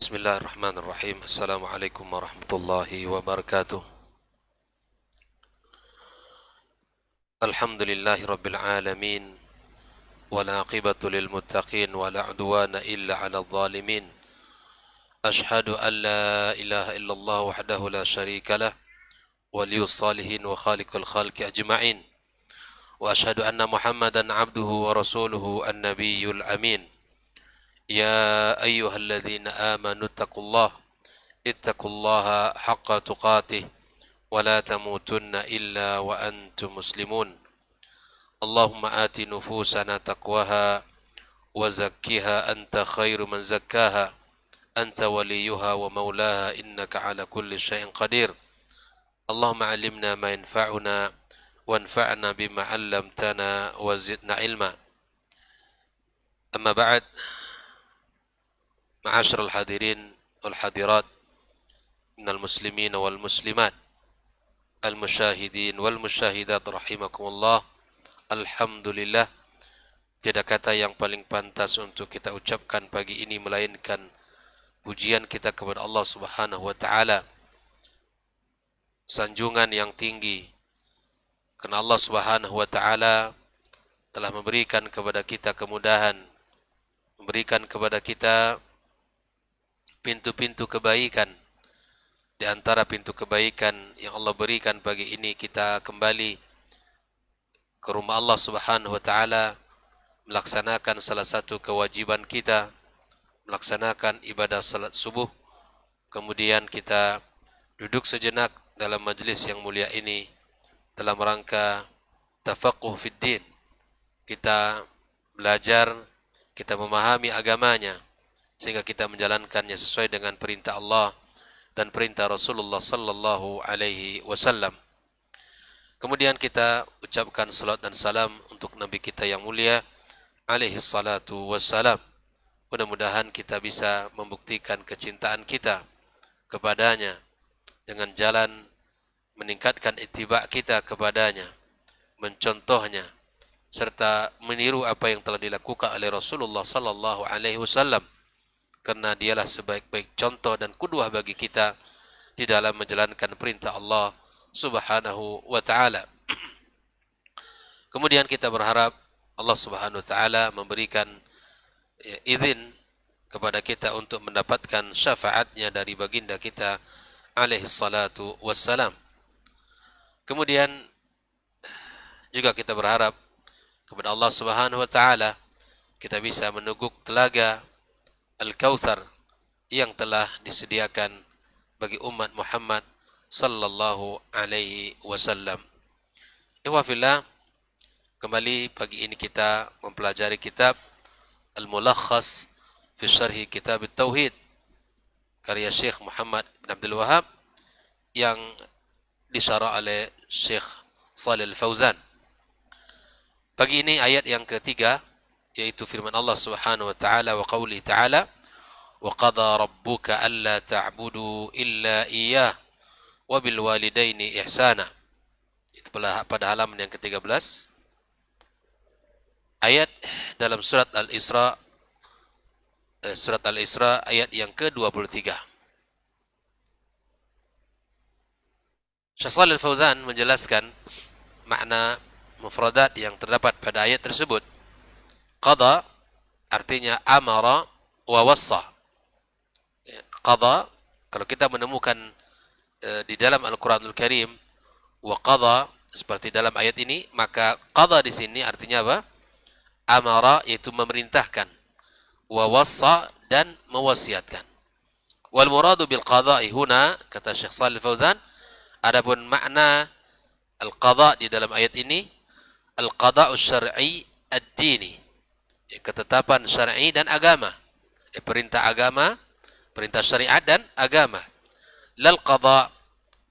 بسم الله الرحمن الرحيم السلام عليكم ورحمة الله وبركاته الحمد لله رب العالمين والعاقبة للمتقين ولا عدوان إلا على الظالمين أشهد أن لا إله إلا الله وحده لا شريك له ولي الصالحين وخالق الخلق أجمعين وأشهد أن محمدا عبده ورسوله النبي الأمين يا أيها الذين آمنوا اتقوا الله اتقوا الله حق تقاته ولا تموتن إلا وأنتم مسلمون اللهم آت نفوسنا تقواها وزكها أنت خير من زكاها أنت وليها ومولاها إنك على كل شيء قدير اللهم علمنا ما ينفعنا وانفعنا بما علمتنا وزدنا علما أما بعد hadirin/hadirat, والحاضرات Muslimin wal Muslimat, al-musyahidin wal-musyahidat rahimakumullah Alhamdulillah tidak kata yang paling pantas untuk kita ucapkan pagi ini melainkan pujian kita kepada Allah Subhanahu wa taala sanjungan yang tinggi karena Allah Subhanahu wa taala telah memberikan kepada kita kemudahan memberikan kepada kita pintu-pintu kebaikan. Di antara pintu kebaikan yang Allah berikan pagi ini kita kembali ke rumah Allah Subhanahu wa taala melaksanakan salah satu kewajiban kita melaksanakan ibadah salat subuh. Kemudian kita duduk sejenak dalam majlis yang mulia ini dalam rangka tafaqquh fid din. Kita belajar, kita memahami agamanya sehingga kita menjalankannya sesuai dengan perintah Allah dan perintah Rasulullah sallallahu alaihi wasallam. Kemudian kita ucapkan salat dan salam untuk nabi kita yang mulia alaihi salatu wassalam. Mudah-mudahan kita bisa membuktikan kecintaan kita kepadanya dengan jalan meningkatkan ittiba kita kepadanya, mencontohnya serta meniru apa yang telah dilakukan oleh Rasulullah sallallahu alaihi wasallam karena dialah sebaik-baik contoh dan kudwah bagi kita di dalam menjalankan perintah Allah Subhanahu wa taala. Kemudian kita berharap Allah Subhanahu wa taala memberikan ya, izin kepada kita untuk mendapatkan syafaatnya dari baginda kita alaihi salatu wassalam. Kemudian juga kita berharap kepada Allah Subhanahu wa taala kita bisa meneguk telaga Al-Kautsar yang telah disediakan bagi umat Muhammad sallallahu alaihi wasallam. Ikhwafillah, kembali pagi ini kita mempelajari kitab Al-Mulakhas fi Syarhi Kitab tauhid karya Syekh Muhammad bin Abdul Wahab yang disyarah oleh Syekh Salil Fauzan. Pagi ini ayat yang ketiga yaitu firman Allah Subhanahu wa taala wa qauli taala wa qada rabbuka alla ta'budu illa iya. wa bil walidaini ihsana itu pada halaman yang ke-13 ayat dalam surat Al-Isra eh, surat Al-Isra ayat yang ke-23 Syekh Shalal Fauzan menjelaskan makna mufradat yang terdapat pada ayat tersebut Qada artinya amara wa wassa. Ya, qada kalau kita menemukan e, di dalam Al-Qur'anul Karim wa qada seperti dalam ayat ini maka qada di sini artinya apa? Amara yaitu memerintahkan wa wassa dan mewasiatkan. Wal muradu bil qada'i huna kata Syekh Shalih Fauzan adapun makna al qada di dalam ayat ini al qada'u syar'i ad-dini ya, ketetapan syar'i dan agama ya, perintah agama perintah syariat dan agama lal qada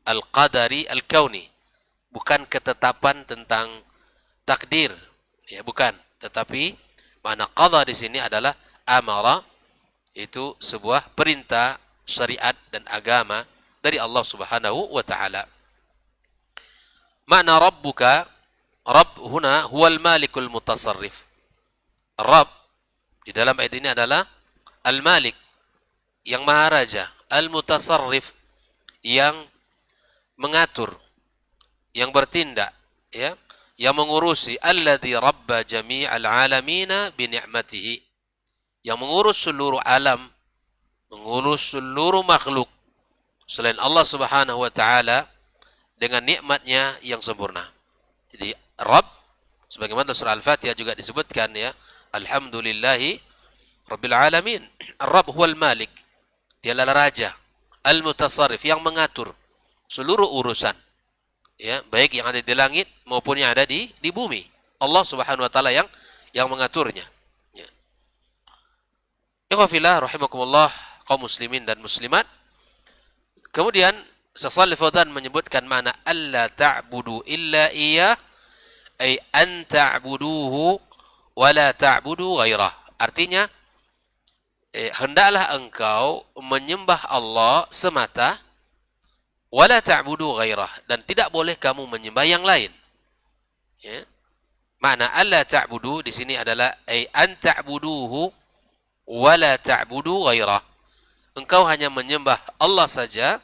al qadari al kauni bukan ketetapan tentang takdir ya bukan tetapi makna qada di sini adalah amara itu sebuah perintah syariat dan agama dari Allah Subhanahu wa taala makna rabbuka rabb huna huwal malikul mutasarrif Rab di dalam ayat ini adalah Al-Malik yang Maharaja, Al-Mutasarrif yang mengatur, yang bertindak, ya, yang mengurusi alladzi rabba jami'al alamina bin ni'matihi. Yang mengurus seluruh alam, mengurus seluruh makhluk selain Allah Subhanahu wa taala dengan nikmatnya yang sempurna. Jadi Rabb sebagaimana surah Al-Fatihah juga disebutkan ya, Alhamdulillahi Rabbil Alamin. Ar-Rabb huwal Malik. adalah Raja. al mutasarif yang mengatur seluruh urusan. Ya, baik yang ada di langit maupun yang ada di di bumi. Allah Subhanahu wa taala yang yang mengaturnya. Ya. Ikhwafillah rahimakumullah kaum muslimin dan muslimat. Kemudian Syaikh Fadhan menyebutkan mana Allah ta'budu illa iya ay an ta'buduhu wala ta'budu ghairah. Artinya eh, hendaklah engkau menyembah Allah semata wala ta'budu ghairah dan tidak boleh kamu menyembah yang lain. Ya. Makna Allah ta'budu di sini adalah ay an ta'buduhu wala ta'budu ghairah. Engkau hanya menyembah Allah saja,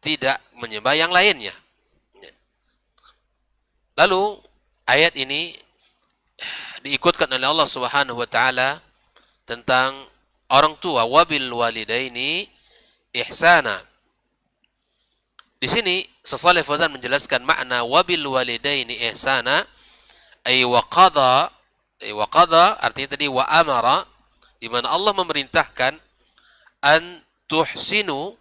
tidak menyembah yang lainnya. Ya. Lalu ayat ini diikutkan oleh Allah Subhanahu wa taala tentang orang tua wabil walidaini ihsana. Di sini Sesalih Fadhan menjelaskan makna wabil walidaini ihsana ay wa qada ay wa qada artinya tadi wa amara di mana Allah memerintahkan an tuhsinu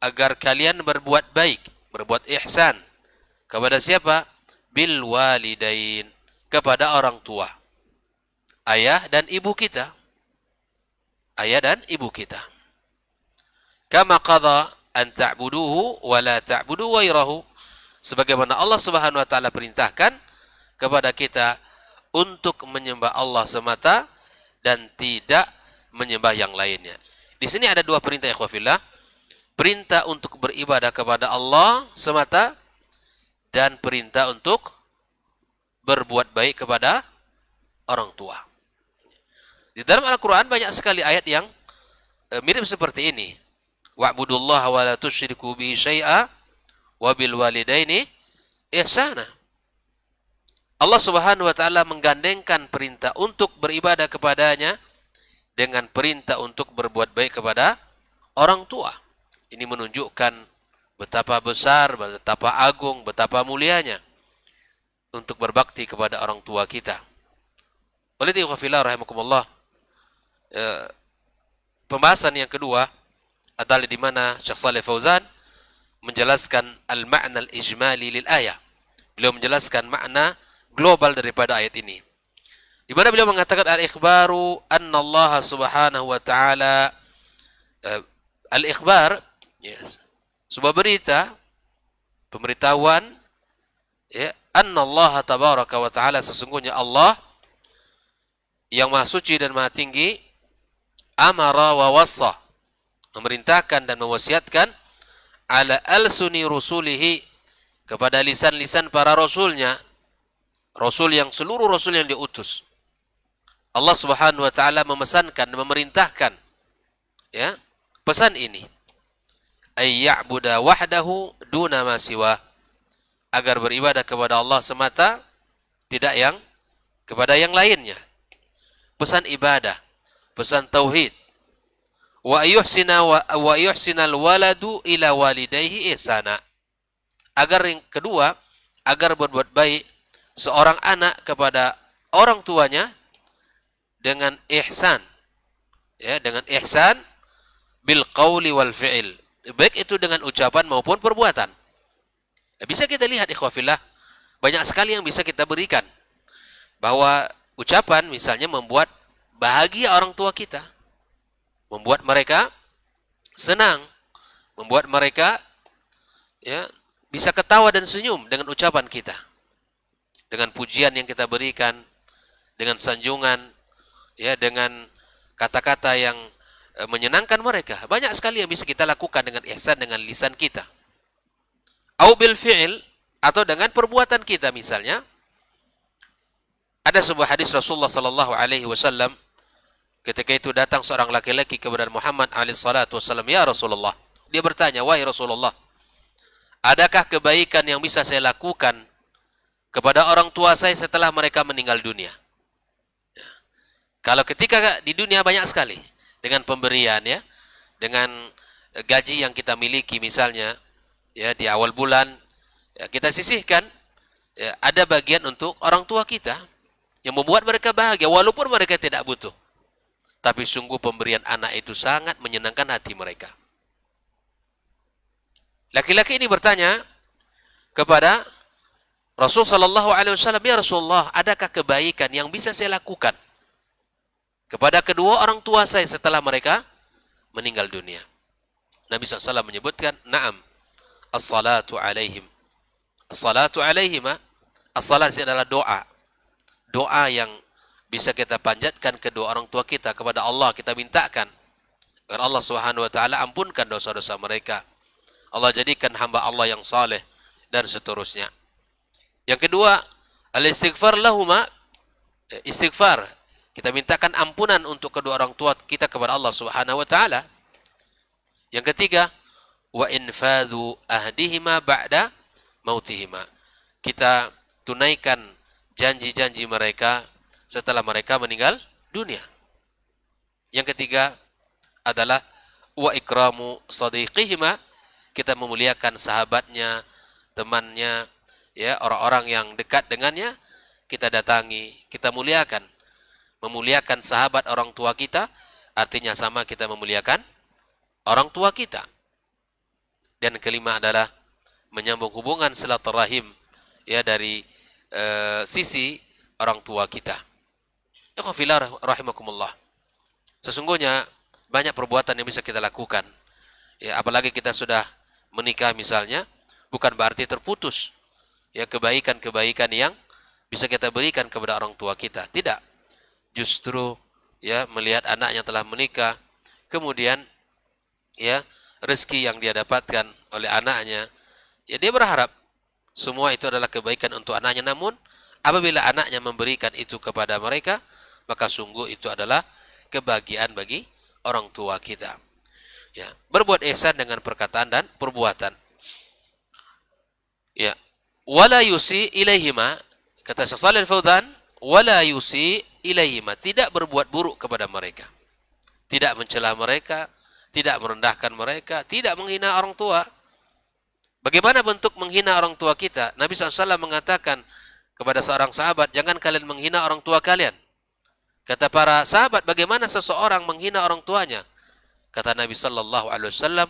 agar kalian berbuat baik, berbuat ihsan kepada siapa? Bil walidain kepada orang tua ayah dan ibu kita. Ayah dan ibu kita. Kama qadha an ta'buduhu wa la ta'budu wairahu. Sebagaimana Allah Subhanahu wa taala perintahkan kepada kita untuk menyembah Allah semata dan tidak menyembah yang lainnya. Di sini ada dua perintah ya khawafillah. Perintah untuk beribadah kepada Allah semata dan perintah untuk berbuat baik kepada orang tua. Di dalam Al-Quran banyak sekali ayat yang e, mirip seperti ini. Wa'budullah wa la tusyriku bi syai'a wa bil walidaini ihsana. Allah Subhanahu wa taala menggandengkan perintah untuk beribadah kepadanya dengan perintah untuk berbuat baik kepada orang tua. Ini menunjukkan betapa besar, betapa agung, betapa mulianya untuk berbakti kepada orang tua kita. Oleh itu, rahimakumullah, Eh, pembahasan yang kedua adalah di mana Syekh Saleh Fauzan menjelaskan al-ma'na al-ijmali lil ayah. Beliau menjelaskan makna global daripada ayat ini. Di mana beliau mengatakan al-ikhbaru anna Allah Subhanahu wa taala uh, al-ikhbar yes. Sebuah berita pemberitahuan ya anna Allah tabaraka wa taala sesungguhnya Allah yang Maha Suci dan Maha Tinggi amara wa wassa memerintahkan dan mewasiatkan ala al-suni rusulihi kepada lisan-lisan para rasulnya rasul yang seluruh rasul yang diutus Allah Subhanahu wa taala memesankan memerintahkan ya pesan ini ayya'budu wahdahu duna ma siwa agar beribadah kepada Allah semata tidak yang kepada yang lainnya pesan ibadah pesan tauhid wa yuhsina wa, yuhsinal waladu ila walidayhi ihsana agar yang kedua agar berbuat baik seorang anak kepada orang tuanya dengan ihsan ya dengan ihsan bil qauli wal fi'il baik itu dengan ucapan maupun perbuatan bisa kita lihat ikhwafillah banyak sekali yang bisa kita berikan bahwa ucapan misalnya membuat Bahagia orang tua kita. Membuat mereka senang. Membuat mereka ya bisa ketawa dan senyum dengan ucapan kita. Dengan pujian yang kita berikan, dengan sanjungan, ya dengan kata-kata yang e, menyenangkan mereka. Banyak sekali yang bisa kita lakukan dengan ihsan dengan lisan kita. Au bil fi'il atau dengan perbuatan kita misalnya. Ada sebuah hadis Rasulullah sallallahu alaihi wasallam Ketika itu datang seorang laki-laki kepada Muhammad alaihissalatu wassalam, Ya Rasulullah. Dia bertanya, Wahai Rasulullah, adakah kebaikan yang bisa saya lakukan kepada orang tua saya setelah mereka meninggal dunia? Ya. Kalau ketika di dunia banyak sekali dengan pemberian ya, dengan gaji yang kita miliki misalnya ya di awal bulan ya, kita sisihkan ya, ada bagian untuk orang tua kita yang membuat mereka bahagia walaupun mereka tidak butuh tapi sungguh pemberian anak itu sangat menyenangkan hati mereka. Laki-laki ini bertanya kepada Rasul Shallallahu Alaihi Wasallam, ya Rasulullah, adakah kebaikan yang bisa saya lakukan kepada kedua orang tua saya setelah mereka meninggal dunia? Nabi SAW menyebutkan, Naam, as-salatu alaihim. as alaihim, alaihima, as-salat adalah doa. Doa yang bisa kita panjatkan kedua orang tua kita kepada Allah kita mintakan agar Allah Subhanahu wa taala ampunkan dosa-dosa mereka. Allah jadikan hamba Allah yang saleh dan seterusnya. Yang kedua, al-istighfar lahuma eh, istighfar. Kita mintakan ampunan untuk kedua orang tua kita kepada Allah Subhanahu wa taala. Yang ketiga, wa infadhu ahdihima ba'da mautihima. Kita tunaikan janji-janji mereka setelah mereka meninggal dunia. Yang ketiga adalah wa ikramu sadiqihima kita memuliakan sahabatnya, temannya, ya orang-orang yang dekat dengannya kita datangi, kita muliakan. Memuliakan sahabat orang tua kita artinya sama kita memuliakan orang tua kita. Dan kelima adalah menyambung hubungan silaturahim ya dari e, sisi orang tua kita. Ikhwafillah rahimakumullah. Sesungguhnya banyak perbuatan yang bisa kita lakukan. Ya, apalagi kita sudah menikah misalnya, bukan berarti terputus. Ya, kebaikan-kebaikan yang bisa kita berikan kepada orang tua kita. Tidak. Justru ya melihat anaknya telah menikah, kemudian ya rezeki yang dia dapatkan oleh anaknya, ya dia berharap semua itu adalah kebaikan untuk anaknya. Namun apabila anaknya memberikan itu kepada mereka, maka sungguh itu adalah kebahagiaan bagi orang tua kita. Ya, berbuat ihsan dengan perkataan dan perbuatan. Ya, wala yusi ilaihima kata Syekh Shalih Fauzan, wala yusi ilaihima tidak berbuat buruk kepada mereka. Tidak mencela mereka, tidak merendahkan mereka, tidak menghina orang tua. Bagaimana bentuk menghina orang tua kita? Nabi SAW mengatakan kepada seorang sahabat, jangan kalian menghina orang tua kalian. Kata para sahabat, bagaimana seseorang menghina orang tuanya? Kata Nabi Sallallahu Alaihi Wasallam,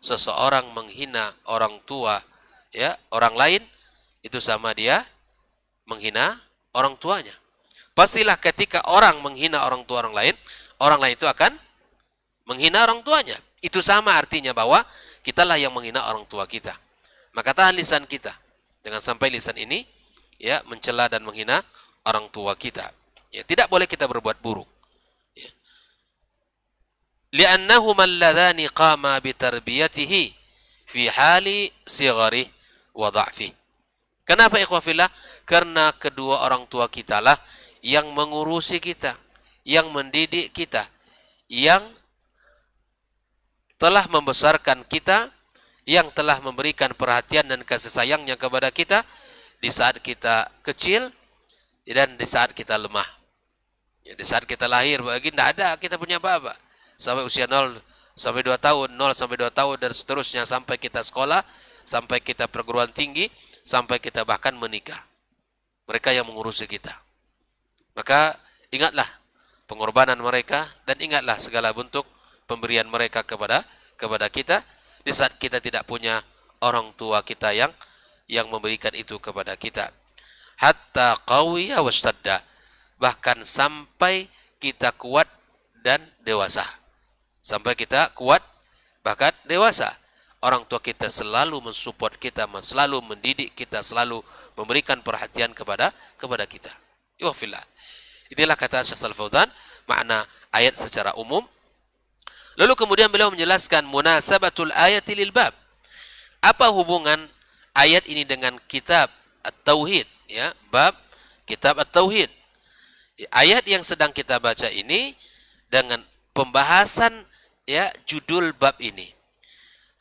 seseorang menghina orang tua, ya orang lain itu sama dia menghina orang tuanya. Pastilah ketika orang menghina orang tua orang lain, orang lain itu akan menghina orang tuanya. Itu sama artinya bahwa kitalah yang menghina orang tua kita. Maka tahan lisan kita. dengan sampai lisan ini ya mencela dan menghina orang tua kita. Ya, tidak boleh kita berbuat buruk. Li'annahuma alladhani qama Kenapa ikhwafillah? Karena kedua orang tua kita lah yang mengurusi kita, yang mendidik kita, yang telah membesarkan kita, yang telah memberikan perhatian dan kasih sayangnya kepada kita di saat kita kecil dan di saat kita lemah. Ya, di saat kita lahir bagi tidak ada kita punya bapak sampai usia 0 sampai 2 tahun, 0 sampai 2 tahun dan seterusnya sampai kita sekolah, sampai kita perguruan tinggi, sampai kita bahkan menikah. Mereka yang mengurusi kita. Maka ingatlah pengorbanan mereka dan ingatlah segala bentuk pemberian mereka kepada kepada kita di saat kita tidak punya orang tua kita yang yang memberikan itu kepada kita. Hatta qawiya wastadda bahkan sampai kita kuat dan dewasa. Sampai kita kuat bahkan dewasa. Orang tua kita selalu mensupport kita, selalu mendidik kita, selalu memberikan perhatian kepada kepada kita. Iwafillah. Inilah kata Syekh Salfautan, makna ayat secara umum. Lalu kemudian beliau menjelaskan munasabatul ayat lil bab. Apa hubungan ayat ini dengan kitab At-Tauhid ya, bab kitab At-Tauhid ayat yang sedang kita baca ini dengan pembahasan ya judul bab ini.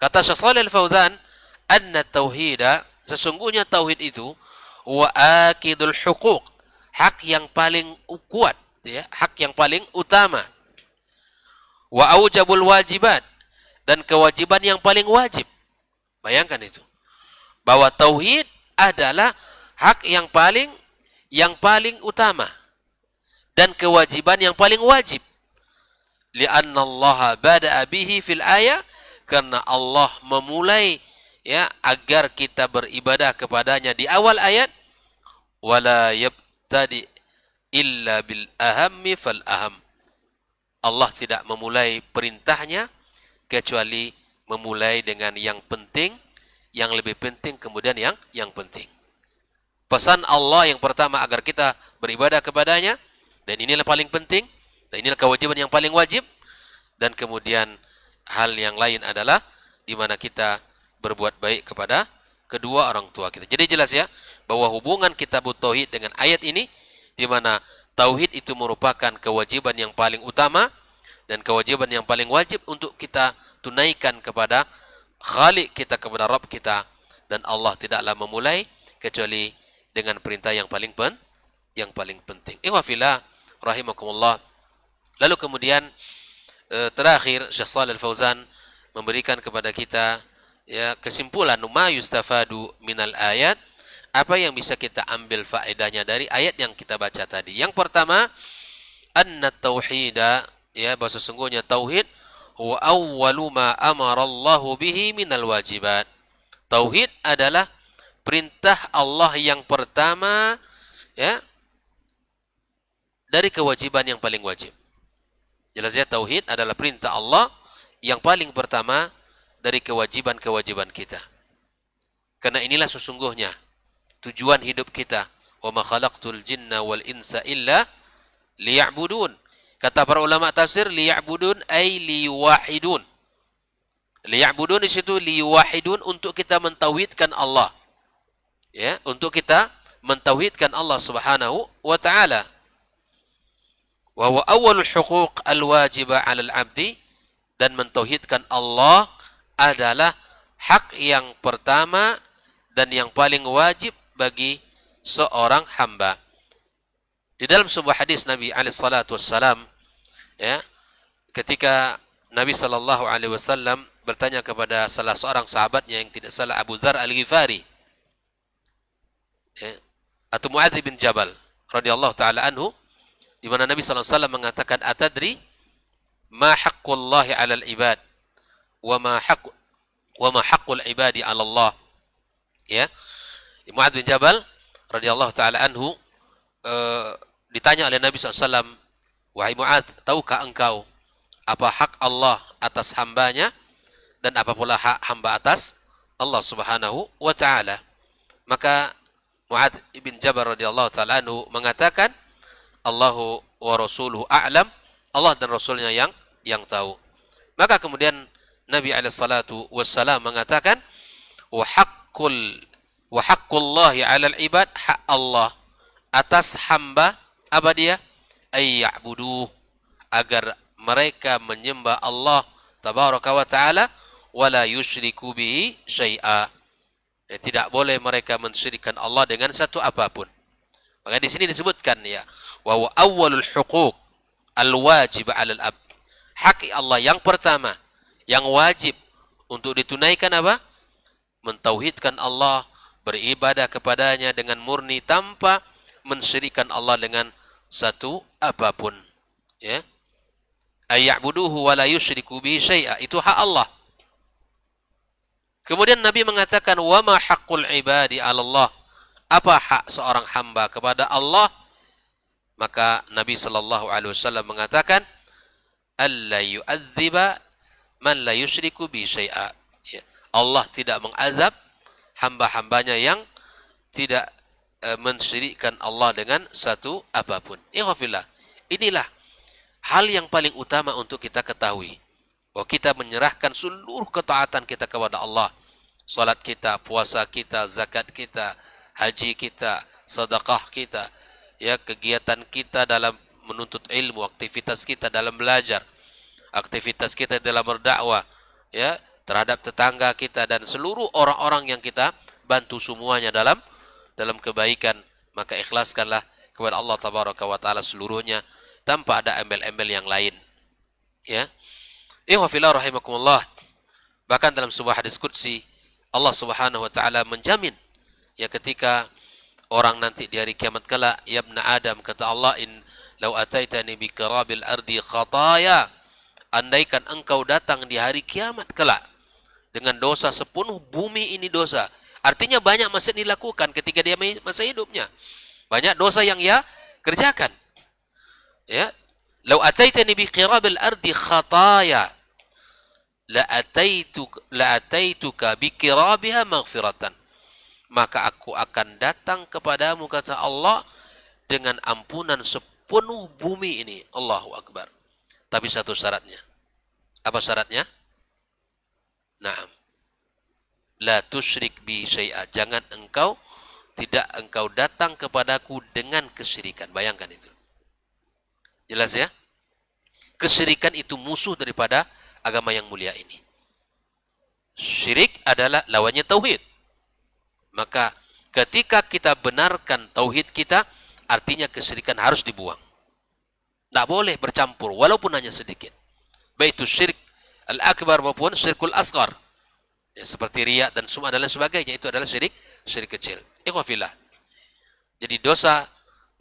Kata Syekh Shalal fauzan "Anna tauhida sesungguhnya tauhid itu wa akidul huquq, hak yang paling kuat, ya, hak yang paling utama. Wa aujabul wajibat dan kewajiban yang paling wajib. Bayangkan itu. Bahwa tauhid adalah hak yang paling yang paling utama dan kewajiban yang paling wajib. Lianna Allah bada'a bihi fil ayah karena Allah memulai ya agar kita beribadah kepadanya di awal ayat wala yabtadi illa bil ahammi fal aham. Allah tidak memulai perintahnya kecuali memulai dengan yang penting, yang lebih penting kemudian yang yang penting. Pesan Allah yang pertama agar kita beribadah kepadanya dan inilah paling penting. Dan inilah kewajiban yang paling wajib. Dan kemudian hal yang lain adalah di mana kita berbuat baik kepada kedua orang tua kita. Jadi jelas ya bahwa hubungan kita tauhid dengan ayat ini di mana tauhid itu merupakan kewajiban yang paling utama dan kewajiban yang paling wajib untuk kita tunaikan kepada Khalik kita kepada Rabb kita dan Allah tidaklah memulai kecuali dengan perintah yang paling pen yang paling penting. Ikhwafillah rahimakumullah. Lalu kemudian eh, terakhir Syekh Shalal Fauzan memberikan kepada kita ya kesimpulan ma yustafadu minal ayat apa yang bisa kita ambil faedahnya dari ayat yang kita baca tadi. Yang pertama, anna tauhida ya bahasa sungguhnya tauhid huwa awwalu ma amarallahu bihi minal wajibat. Tauhid adalah perintah Allah yang pertama ya dari kewajiban yang paling wajib. Jelas ya tauhid adalah perintah Allah yang paling pertama dari kewajiban-kewajiban kita. Karena inilah sesungguhnya tujuan hidup kita. Wa ma khalaqtul jinna wal insa illa liya'budun. Kata para ulama tafsir liya'budun ay liwahidun. Liya'budun di situ liwahidun untuk kita mentauhidkan Allah. Ya, untuk kita mentauhidkan Allah Subhanahu wa taala wa awalul huquq al wajibah alal abdi dan mentauhidkan Allah adalah hak yang pertama dan yang paling wajib bagi seorang hamba. Di dalam sebuah hadis Nabi alaihi salatu wassalam ya ketika Nabi sallallahu alaihi wasallam bertanya kepada salah seorang sahabatnya yang tidak salah Abu Dzar Al-Ghifari ya, atau Muadz bin Jabal radhiyallahu taala anhu di mana Nabi SAW mengatakan atadri ma haqqullahi 'alal ibad wa ma haqq wa ma haqqul ibadi 'ala Allah ya Muad bin Jabal radhiyallahu taala anhu e, ditanya oleh Nabi SAW wahai Muad, tahukah engkau apa hak Allah atas hambanya dan apa pula hak hamba atas Allah Subhanahu wa taala maka Muad bin Jabal radhiyallahu taala anhu mengatakan Allahu wa rasuluhu a'lam. Allah dan Rasulnya yang yang tahu. Maka kemudian Nabi alaihi salatu wassalam mengatakan wa haqqul wa haqqullahi 'alal ibad hak Allah atas hamba apa dia? Ayya'buduh agar mereka menyembah Allah tabaraka wa taala wala yusyriku bihi syai'a. Ya, tidak boleh mereka mensyirikkan Allah dengan satu apapun. Maka di sini disebutkan ya, wa awwalul huquq al-wajib 'alal ab. Hak Allah yang pertama yang wajib untuk ditunaikan apa? Mentauhidkan Allah, beribadah kepadanya dengan murni tanpa mensyirikkan Allah dengan satu apapun. Ya. Ayya'buduhu wa la yusyriku bihi syai'a. Itu hak Allah. Kemudian Nabi mengatakan wa ma haqqul ibadi 'ala Allah apa hak seorang hamba kepada Allah maka Nabi Shallallahu Alaihi Wasallam mengatakan Allah yu'adziba man la yusyriku bi syai'a ya. Allah tidak mengazab hamba-hambanya yang tidak e, mensyirikkan Allah dengan satu apapun ikhwafillah inilah hal yang paling utama untuk kita ketahui bahwa kita menyerahkan seluruh ketaatan kita kepada Allah salat kita puasa kita zakat kita haji kita, sedekah kita, ya kegiatan kita dalam menuntut ilmu, aktivitas kita dalam belajar, aktivitas kita dalam berdakwah, ya terhadap tetangga kita dan seluruh orang-orang yang kita bantu semuanya dalam dalam kebaikan maka ikhlaskanlah kepada Allah tabaraka wa taala seluruhnya tanpa ada embel-embel yang lain ya ihwa fillah rahimakumullah bahkan dalam sebuah hadis qudsi Allah Subhanahu wa taala menjamin ya ketika orang nanti di hari kiamat kala ya Adam kata Allah in lau ataitani bi karabil ardi khataya andaikan engkau datang di hari kiamat kala dengan dosa sepenuh bumi ini dosa artinya banyak masih dilakukan ketika dia masa hidupnya banyak dosa yang ia kerjakan ya lau ataitani bi kirabil ardi khataya la ataituka la ataituka bi kirabiha maghfiratan maka aku akan datang kepadamu kata Allah dengan ampunan sepenuh bumi ini. Allahu Akbar. Tapi satu syaratnya. Apa syaratnya? Naam. La tusyrik bi syai'a. Jangan engkau tidak engkau datang kepadaku dengan kesyirikan. Bayangkan itu. Jelas ya? Kesyirikan itu musuh daripada agama yang mulia ini. Syirik adalah lawannya tauhid. Maka ketika kita benarkan tauhid kita, artinya kesyirikan harus dibuang. Tidak boleh bercampur walaupun hanya sedikit. Baik itu syirik al-akbar maupun syirkul asgar. Ya, seperti riak dan semua dan sebagainya itu adalah syirik syirik kecil. Ikhwafillah. Jadi dosa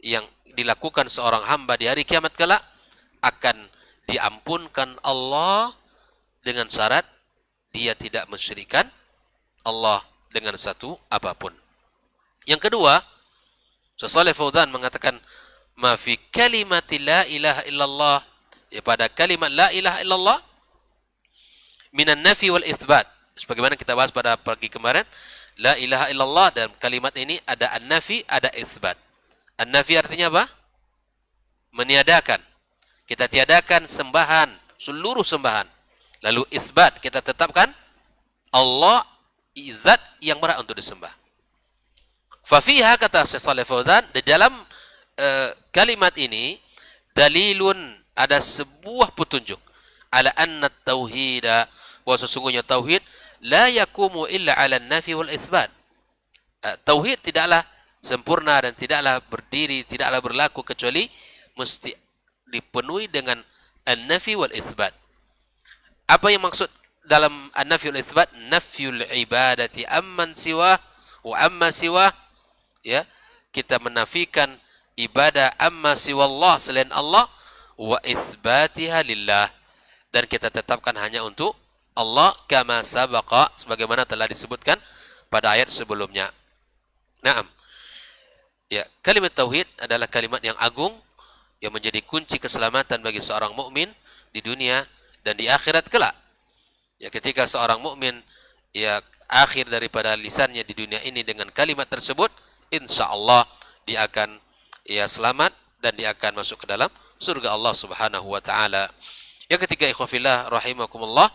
yang dilakukan seorang hamba di hari kiamat kelak akan diampunkan Allah dengan syarat dia tidak mensyirikan Allah dengan satu apapun. Yang kedua, Syaikh Fauzan mengatakan mafi kalimat la ilaha illallah ya pada kalimat la ilaha illallah minan nafi wal itsbat sebagaimana kita bahas pada pagi kemarin la ilaha illallah dalam kalimat ini ada an-nafi ada itsbat an-nafi artinya apa meniadakan kita tiadakan sembahan seluruh sembahan lalu isbat kita tetapkan Allah Izat yang berhak untuk disembah. Fafiha kata Syekh Saleh Fauzan di dalam e, kalimat ini dalilun ada sebuah petunjuk ala anna tauhida bahwa sesungguhnya tauhid la yakumu illa ala nafi wal isbat. E, tauhid tidaklah sempurna dan tidaklah berdiri, tidaklah berlaku kecuali mesti dipenuhi dengan an-nafi wal isbat. Apa yang maksud dalam an isbat itsbat ibadati amman siwa wa amma siwa ya kita menafikan ibadah amma siwa Allah selain Allah wa isbatiha lillah dan kita tetapkan hanya untuk Allah kama sabaqa sebagaimana telah disebutkan pada ayat sebelumnya. Naam. Ya, kalimat tauhid adalah kalimat yang agung yang menjadi kunci keselamatan bagi seorang mukmin di dunia dan di akhirat kelak. Ya ketika seorang mukmin ya akhir daripada lisannya di dunia ini dengan kalimat tersebut, insya Allah dia akan ya selamat dan dia akan masuk ke dalam surga Allah Subhanahu wa taala. ya ketika ikhwafillah rahimakumullah,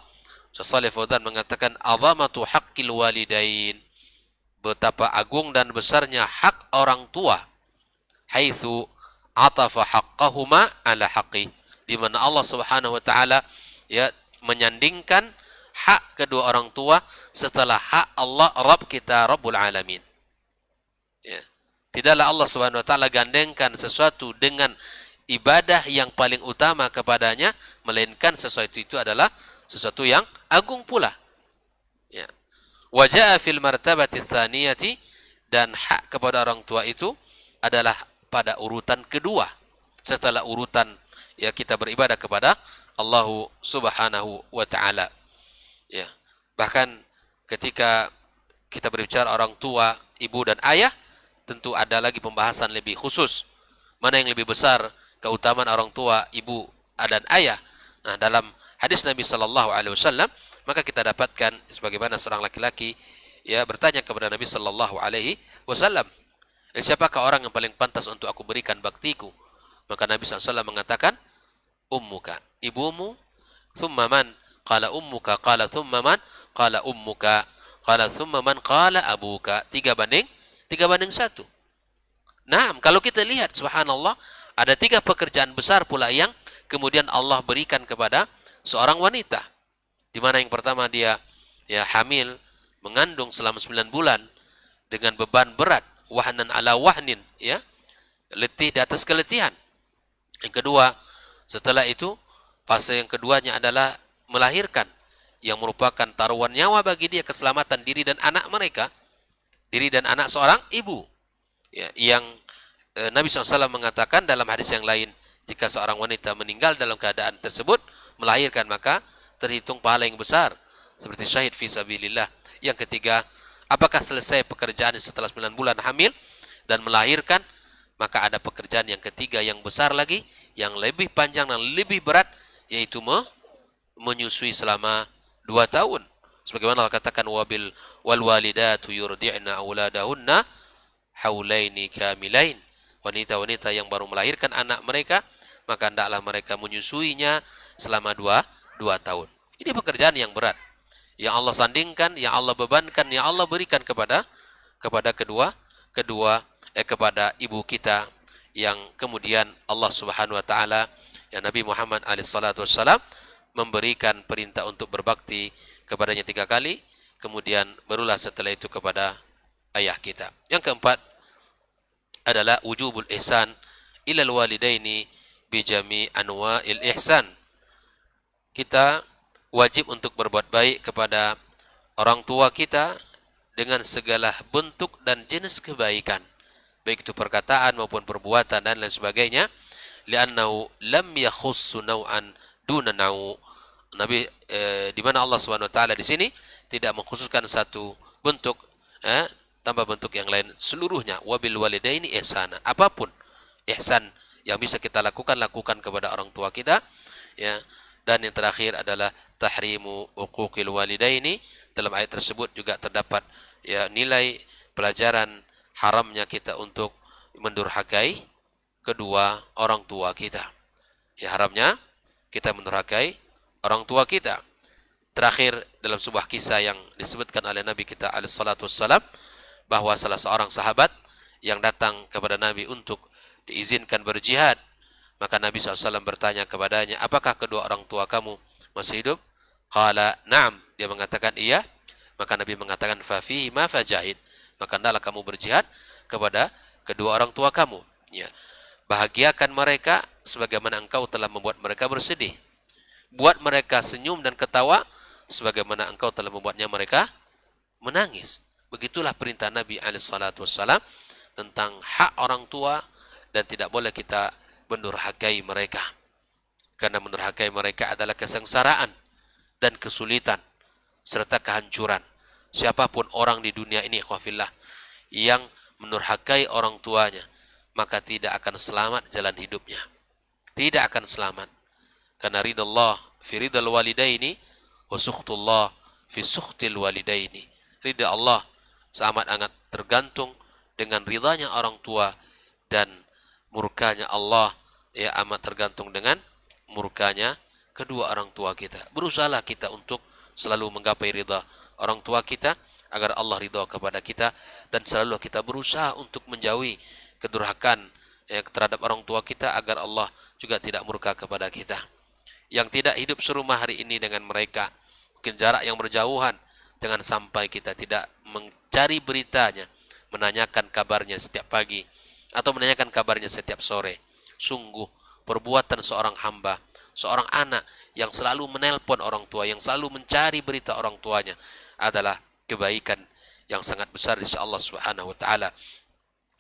Syekh Faudan mengatakan azamatu haqqil walidain. Betapa agung dan besarnya hak orang tua. Haitsu atafa haqqahuma ala haqqi. Di mana Allah Subhanahu wa taala ya menyandingkan hak kedua orang tua setelah hak Allah Rabb kita Rabbul Alamin. Ya. Tidaklah Allah Subhanahu wa taala gandengkan sesuatu dengan ibadah yang paling utama kepadanya melainkan sesuatu itu adalah sesuatu yang agung pula. Ya. Wajah fil martabati tsaniyati dan hak kepada orang tua itu adalah pada urutan kedua setelah urutan ya kita beribadah kepada Allah Subhanahu wa taala. Ya. Bahkan ketika kita berbicara orang tua, ibu dan ayah, tentu ada lagi pembahasan lebih khusus. Mana yang lebih besar keutamaan orang tua, ibu dan ayah? Nah, dalam hadis Nabi saw maka kita dapatkan sebagaimana seorang laki-laki ya bertanya kepada Nabi Shallallahu eh, "Siapakah orang yang paling pantas untuk aku berikan baktiku?" Maka Nabi SAW mengatakan, "Ummuka, ibumu, thumma man Qala ummuka, qala thumma man, qala ummuka, qala thumma man, qala abuka. Tiga banding, tiga banding satu. Nah, kalau kita lihat, subhanallah, ada tiga pekerjaan besar pula yang kemudian Allah berikan kepada seorang wanita. Di mana yang pertama dia ya hamil, mengandung selama 9 bulan dengan beban berat, wahnan ala wahnin, ya. Letih di atas keletihan. Yang kedua, setelah itu fase yang keduanya adalah melahirkan yang merupakan taruhan nyawa bagi dia keselamatan diri dan anak mereka diri dan anak seorang ibu ya, yang e, Nabi SAW mengatakan dalam hadis yang lain jika seorang wanita meninggal dalam keadaan tersebut melahirkan maka terhitung pahala yang besar seperti syahid fisabilillah yang ketiga apakah selesai pekerjaan setelah 9 bulan hamil dan melahirkan maka ada pekerjaan yang ketiga yang besar lagi yang lebih panjang dan lebih berat yaitu menyusui selama dua tahun. Sebagaimana Allah katakan wabil wal walidatu yurdi'na auladahunna haulaini kamilain. Wanita-wanita yang baru melahirkan anak mereka, maka hendaklah mereka menyusuinya selama dua, dua tahun. Ini pekerjaan yang berat. Yang Allah sandingkan, yang Allah bebankan, yang Allah berikan kepada kepada kedua kedua eh, kepada ibu kita yang kemudian Allah Subhanahu wa taala ya Nabi Muhammad alaihi salatu wassalam memberikan perintah untuk berbakti kepadanya tiga kali, kemudian barulah setelah itu kepada ayah kita. Yang keempat adalah wujubul ihsan ilal walidaini bijami anwa'il ihsan. Kita wajib untuk berbuat baik kepada orang tua kita dengan segala bentuk dan jenis kebaikan baik itu perkataan maupun perbuatan dan lain sebagainya Liannau lam yakhussu naw'an duna naw'u Nabi e, di mana Allah Swt di sini tidak mengkhususkan satu bentuk eh, tambah bentuk yang lain seluruhnya wabil walidaini ihsana apapun ihsan yang bisa kita lakukan lakukan kepada orang tua kita ya dan yang terakhir adalah tahrimu uquqil ini dalam ayat tersebut juga terdapat ya nilai pelajaran haramnya kita untuk mendurhakai kedua orang tua kita ya haramnya kita mendurhakai orang tua kita. Terakhir dalam sebuah kisah yang disebutkan oleh Nabi kita alaihissalatu wassalam bahwa salah seorang sahabat yang datang kepada Nabi untuk diizinkan berjihad maka Nabi SAW bertanya kepadanya, apakah kedua orang tua kamu masih hidup? Kala na'am. Dia mengatakan iya. Maka Nabi mengatakan fafihi ma fajahid. Maka hendaklah kamu berjihad kepada kedua orang tua kamu. Ya. Bahagiakan mereka sebagaimana engkau telah membuat mereka bersedih buat mereka senyum dan ketawa sebagaimana engkau telah membuatnya mereka menangis. Begitulah perintah Nabi alaihissalatu tentang hak orang tua dan tidak boleh kita mendurhakai mereka. Karena mendurhakai mereka adalah kesengsaraan dan kesulitan serta kehancuran. Siapapun orang di dunia ini, khafillah, yang menurhakai orang tuanya, maka tidak akan selamat jalan hidupnya. Tidak akan selamat. Karena ridha Allah fi al walidaini wa sukhtullah fi sukhtil walidaini. Ridha Allah sangat sangat tergantung dengan ridhanya orang tua dan murkanya Allah ya amat tergantung dengan murkanya kedua orang tua kita. Berusahalah kita untuk selalu menggapai ridha orang tua kita agar Allah ridha kepada kita dan selalu kita berusaha untuk menjauhi kedurhakan ya, terhadap orang tua kita agar Allah juga tidak murka kepada kita yang tidak hidup serumah hari ini dengan mereka mungkin jarak yang berjauhan jangan sampai kita tidak mencari beritanya menanyakan kabarnya setiap pagi atau menanyakan kabarnya setiap sore sungguh perbuatan seorang hamba seorang anak yang selalu menelpon orang tua yang selalu mencari berita orang tuanya adalah kebaikan yang sangat besar insya Allah Subhanahu wa taala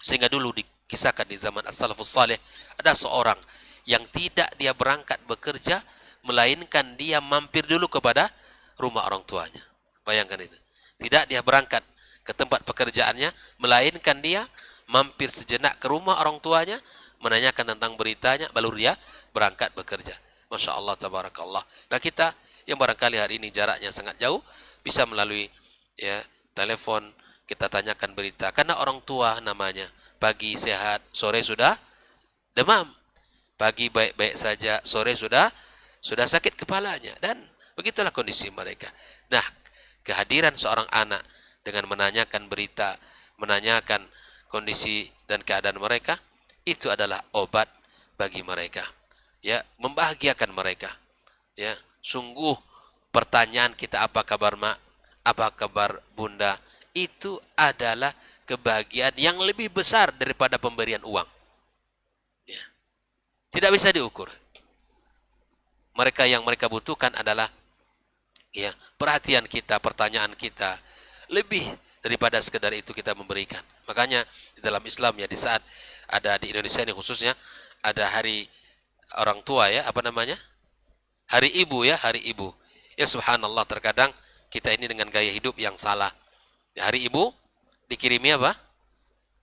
sehingga dulu dikisahkan di zaman as-salafus salih, ada seorang yang tidak dia berangkat bekerja melainkan dia mampir dulu kepada rumah orang tuanya. Bayangkan itu. Tidak dia berangkat ke tempat pekerjaannya, melainkan dia mampir sejenak ke rumah orang tuanya, menanyakan tentang beritanya, baru dia berangkat bekerja. Masya Allah, tabarakallah. Nah kita yang barangkali hari ini jaraknya sangat jauh, bisa melalui ya telepon, kita tanyakan berita. Karena orang tua namanya, pagi sehat, sore sudah demam. Pagi baik-baik saja, sore sudah sudah sakit kepalanya dan begitulah kondisi mereka. Nah, kehadiran seorang anak dengan menanyakan berita, menanyakan kondisi dan keadaan mereka itu adalah obat bagi mereka. Ya, membahagiakan mereka. Ya, sungguh pertanyaan kita apa kabar Mak? Apa kabar Bunda? Itu adalah kebahagiaan yang lebih besar daripada pemberian uang. Ya. Tidak bisa diukur mereka yang mereka butuhkan adalah ya perhatian kita, pertanyaan kita lebih daripada sekedar itu kita memberikan. Makanya di dalam Islam ya di saat ada di Indonesia ini khususnya ada hari orang tua ya apa namanya? Hari ibu ya, hari ibu. Ya subhanallah terkadang kita ini dengan gaya hidup yang salah. Ya, hari ibu dikirimi apa?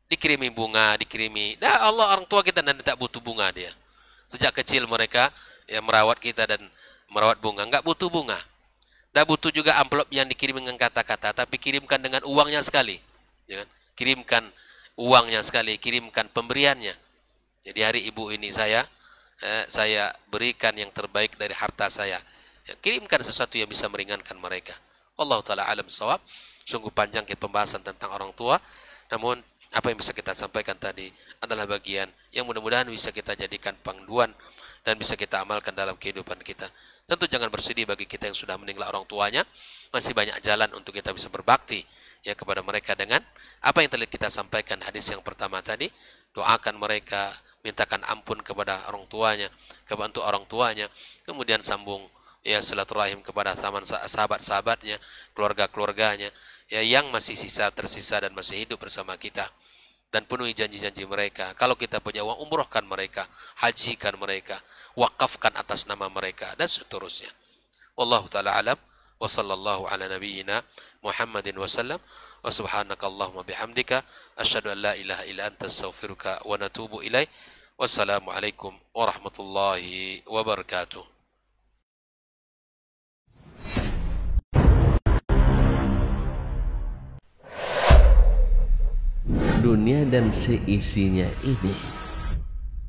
Dikirimi bunga, dikirimi. Dah Allah orang tua kita nanti tak butuh bunga dia. Sejak kecil mereka yang merawat kita dan merawat bunga. Enggak butuh bunga. Enggak butuh juga amplop yang dikirim dengan kata-kata, tapi kirimkan dengan uangnya sekali. Ya kan? Kirimkan uangnya sekali, kirimkan pemberiannya. Jadi hari ibu ini saya eh, saya berikan yang terbaik dari harta saya. Ya, kirimkan sesuatu yang bisa meringankan mereka. Allah taala alam sawab. Sungguh panjang kita pembahasan tentang orang tua, namun apa yang bisa kita sampaikan tadi adalah bagian yang mudah-mudahan bisa kita jadikan panduan dan bisa kita amalkan dalam kehidupan kita. Tentu jangan bersedih bagi kita yang sudah meninggal orang tuanya, masih banyak jalan untuk kita bisa berbakti ya kepada mereka dengan apa yang telah kita sampaikan hadis yang pertama tadi, doakan mereka, mintakan ampun kepada orang tuanya, kebantu orang tuanya, kemudian sambung ya silaturahim kepada sahabat-sahabatnya, keluarga-keluarganya ya yang masih sisa tersisa dan masih hidup bersama kita dan penuhi janji-janji mereka. Kalau kita punya uang, umrohkan mereka, hajikan mereka, wakafkan atas nama mereka dan seterusnya. Wallahu taala alam wa sallallahu ala nabiyyina Muhammadin wa sallam wa subhanakallahumma bihamdika asyhadu an la ilaha illa anta astaghfiruka wa natubu ilaik. Wassalamualaikum warahmatullahi wabarakatuh. dunia dan seisinya ini